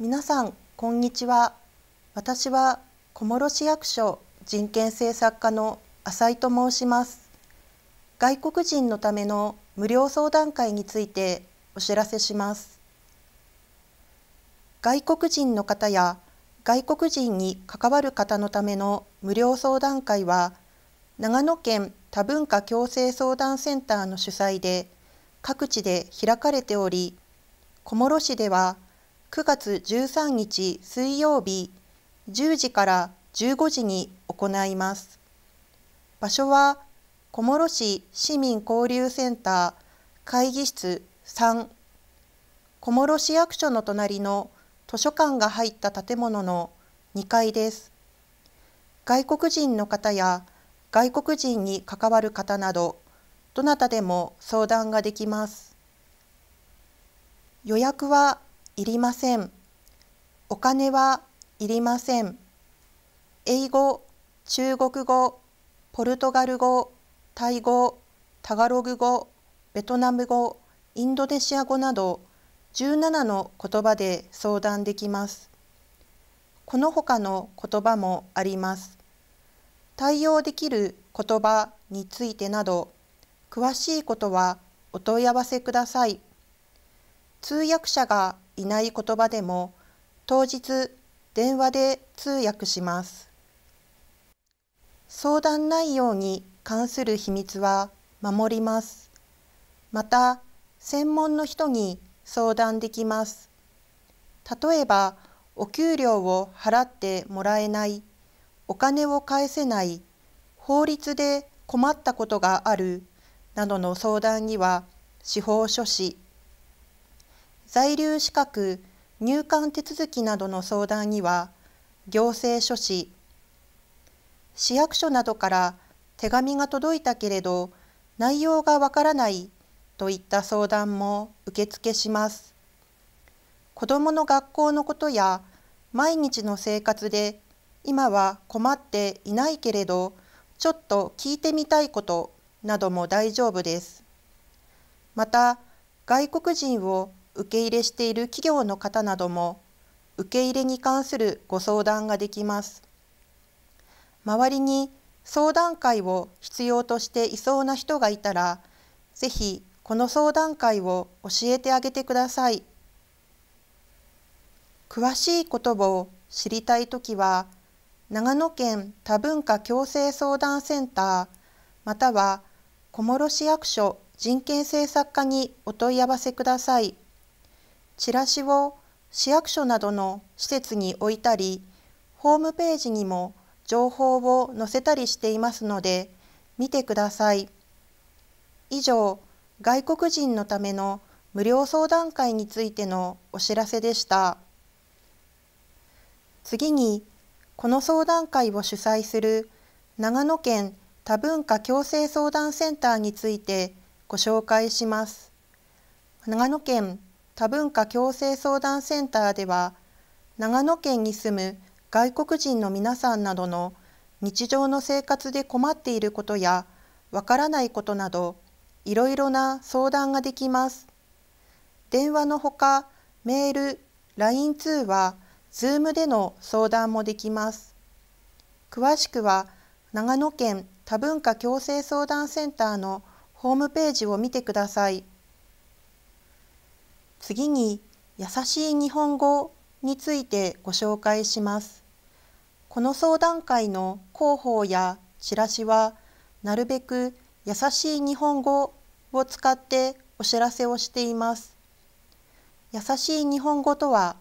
皆さんこんにちは私は小諸市役所人権政策課の浅井と申します外国人のための無料相談会についてお知らせします外国人の方や外国人に関わる方のための無料相談会は長野県多文化共生相談センターの主催で各地で開かれており小諸市では9月13日水曜日10時から15時に行います。場所は小諸市市民交流センター会議室3小諸市役所の隣の図書館が入った建物の2階です。外国人の方や外国人に関わる方などどなたでも相談ができます。予約はいりません。お金はいりません。英語、中国語、ポルトガル語、タイ語、タガログ語、ベトナム語、インドネシア語など17の言葉で相談できます。この他の言葉もあります。対応できる言葉についてなど詳しいことはお問い合わせください。通訳者がいない言葉でも当日電話で通訳します。相談内容に関する秘密は守ります。また、専門の人に相談できます。例えば、お給料を払ってもらえない、お金を返せない、法律で困ったことがあるなどの相談には司法書士在留資格入管手続きなどの相談には行政書士市役所などから手紙が届いたけれど内容がわからないといった相談も受付します。子どもの学校のことや毎日の生活で今は困っていないけれどちょっと聞いてみたいことなども大丈夫です。また外国人を受け入れしている企業の方なども受け入れに関するご相談ができます。周りに相談会を必要としていそうな人がいたら、ぜひこの相談会を教えてあげてください。詳しいことを知りたいときは、長野県多文化共生相談センターまたは小諸市役所人権政策課にお問い合わせください。チラシを市役所などの施設に置いたり、ホームページにも情報を載せたりしていますので、見てください。以上、外国人のための無料相談会についてのお知らせでした。次に、この相談会を主催する長野県多文化共生相談センターについてご紹介します。長野県多文化共生相談センターでは長野県に住む外国人の皆さんなどの日常の生活で困っていることやわからないことなどいろいろな相談ができます。電話のほかメール、LINE 通話、Zoom での相談もできます。詳しくは長野県多文化共生相談センターのホームページを見てください。次に優しい日本語についてご紹介します。この相談会の広報やチラシはなるべく優しい日本語を使ってお知らせをしています。優しい日本語とは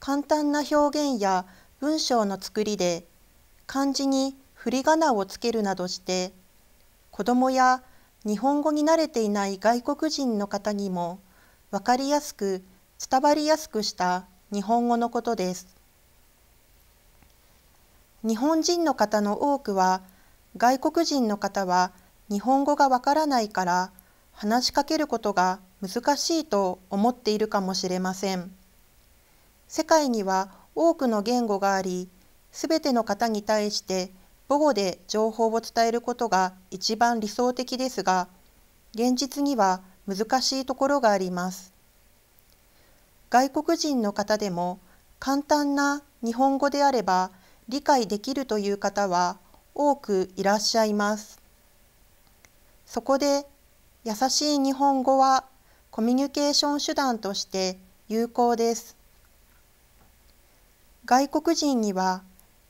簡単な表現や文章の作りで漢字にふりがなをつけるなどして子どもや日本語に慣れていない外国人の方にも分かりやすく伝わりやすくした日本語のことです。日本人の方の多くは外国人の方は日本語がわからないから話しかけることが難しいと思っているかもしれません。世界には多くの言語があり、すべての方に対して母語で情報を伝えることが一番理想的ですが、現実には難しいところがあります。外国人の方でも簡単な日本語であれば理解できるという方は多くいらっしゃいます。そこで優しい日本語はコミュニケーション手段として有効です。外国人には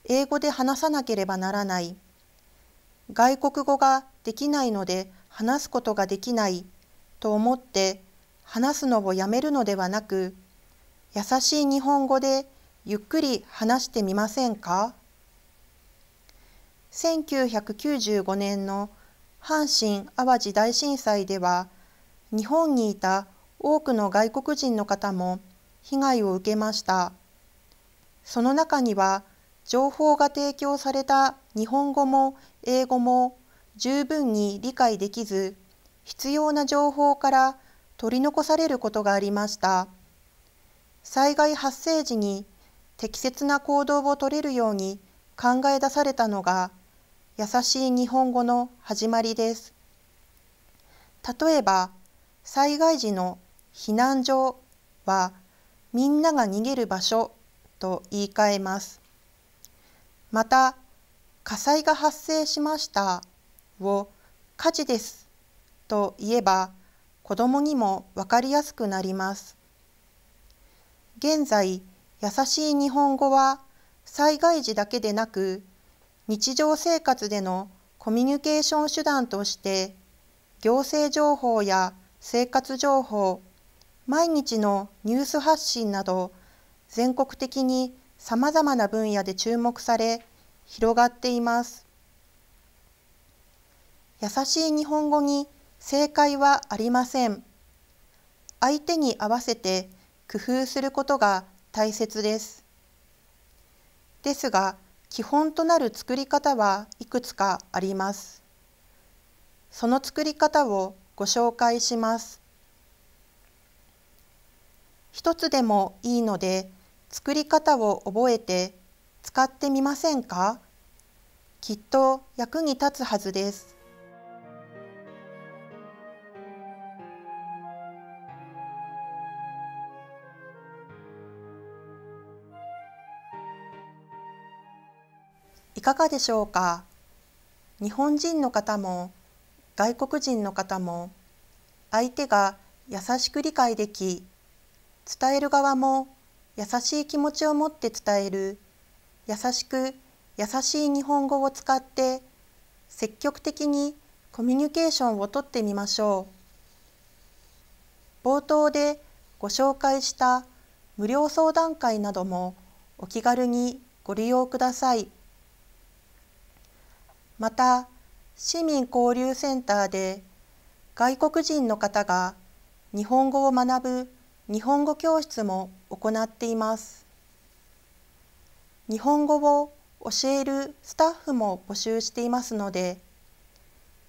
英語で話さなければならない、外国語ができないので話すことができないと思って話すのをやめるのではなく優しい日本語でゆっくり話してみませんか1995年の阪神・淡路大震災では日本にいた多くの外国人の方も被害を受けましたその中には情報が提供された日本語も英語も十分に理解できず必要な情報から取り残されることがありました。災害発生時に適切な行動を取れるように考え出されたのが優しい日本語の始まりです。例えば災害時の避難所はみんなが逃げる場所と言い換えます。また火災が発生しましたを火事ですと言えば子どもにも分かりやすくなります。現在、優しい日本語は災害時だけでなく日常生活でのコミュニケーション手段として行政情報や生活情報毎日のニュース発信など全国的にさまざまな分野で注目され広がっています優しい日本語に正解はありません。相手に合わせて工夫することが大切です。ですが、基本となる作り方はいくつかあります。その作り方をご紹介します。一つでもいいので、作り方を覚えて使ってみませんかきっと役に立つはずです。いかがでしょうか日本人の方も外国人の方も相手が優しく理解でき伝える側も優しい気持ちを持って伝える優しく優しい日本語を使って積極的にコミュニケーションをとってみましょう冒頭でご紹介した無料相談会などもお気軽にご利用ください。また市民交流センターで外国人の方が日本語を学ぶ日本語教室も行っています。日本語を教えるスタッフも募集していますので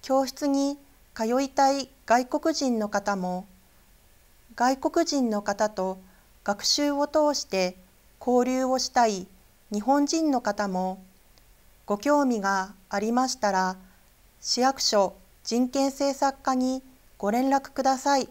教室に通いたい外国人の方も外国人の方と学習を通して交流をしたい日本人の方もご興味がありましたら市役所人権政策課にご連絡ください。